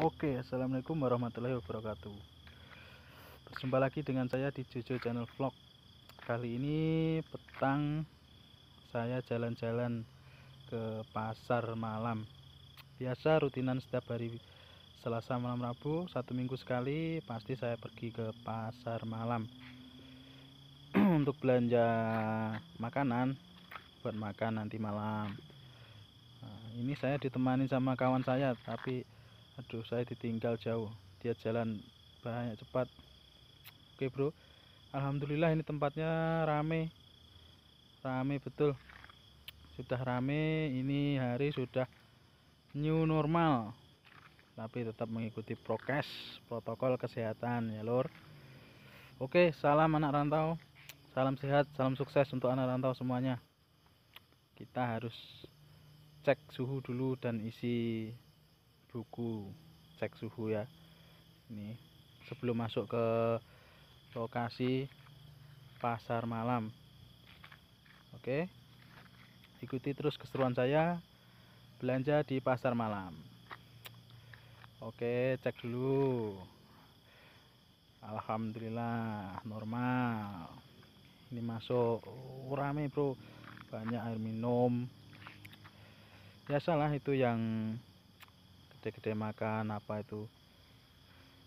Oke, Assalamualaikum warahmatullahi wabarakatuh Berjumpa lagi dengan saya di Jojo Channel Vlog Kali ini petang saya jalan-jalan ke pasar malam Biasa rutinan setiap hari Selasa malam Rabu, satu minggu sekali pasti saya pergi ke pasar malam Untuk belanja makanan buat makan nanti malam nah, Ini saya ditemani sama kawan saya tapi aduh saya ditinggal jauh dia jalan banyak cepat oke bro Alhamdulillah ini tempatnya rame rame betul sudah rame ini hari sudah new normal tapi tetap mengikuti prokes protokol kesehatan ya lor oke salam anak rantau salam sehat salam sukses untuk anak rantau semuanya kita harus cek suhu dulu dan isi buku cek suhu ya ini sebelum masuk ke lokasi pasar malam oke ikuti terus keseruan saya belanja di pasar malam oke cek dulu Alhamdulillah normal ini masuk oh, rame bro banyak air minum ya salah itu yang gede-gede makan apa itu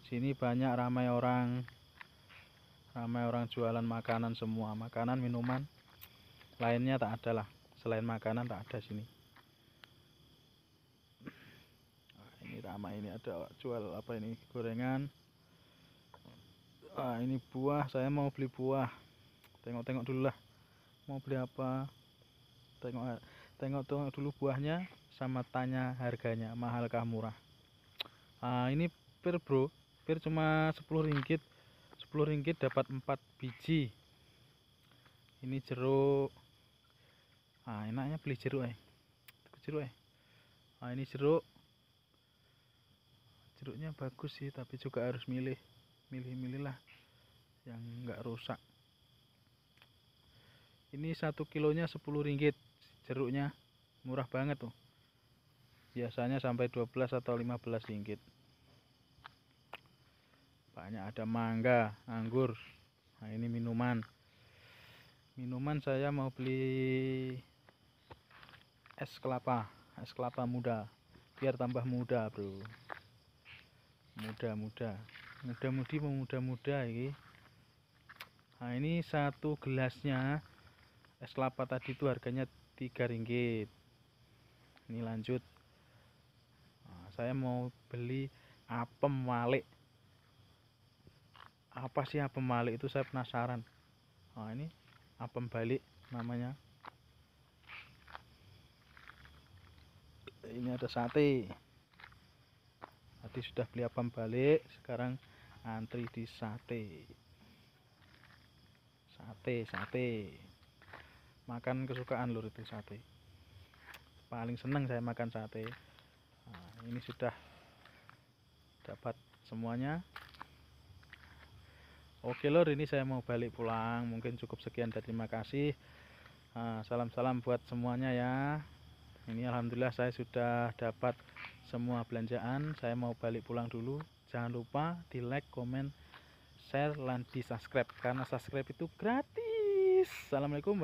sini banyak ramai orang ramai orang jualan makanan semua makanan minuman lainnya tak ada lah selain makanan tak ada sini ah, ini ramai ini ada jual apa ini gorengan ah ini buah saya mau beli buah tengok-tengok dulu lah mau beli apa tengok tengok-tengok dulu buahnya sama tanya harganya mahalkah murah nah, ini pir bro pir cuma 10 ringgit 10 ringgit dapat 4 biji ini jeruk ah enaknya beli jeruk eh jeruk eh nah, ini jeruk jeruknya bagus sih tapi juga harus milih milih-milih lah yang enggak rusak ini satu kilonya 10 ringgit jeruknya murah banget tuh biasanya sampai 12 atau 15 ringgit banyak ada mangga anggur nah ini minuman minuman saya mau beli es kelapa es kelapa muda biar tambah muda bro muda muda muda mudi muda muda ini nah ini satu gelasnya es kelapa tadi itu harganya tiga ringgit ini lanjut nah, saya mau beli apem walik apa sih apem walik itu saya penasaran nah, ini apem balik namanya ini ada sate tadi sudah beli apem balik sekarang antri di sate sate sate makan kesukaan lur itu sate paling seneng saya makan sate nah, ini sudah dapat semuanya Oke lor ini saya mau balik pulang mungkin cukup sekian dan terima kasih ah, salam-salam buat semuanya ya ini Alhamdulillah saya sudah dapat semua belanjaan saya mau balik pulang dulu jangan lupa di like comment share dan di subscribe karena subscribe itu gratis Assalamualaikum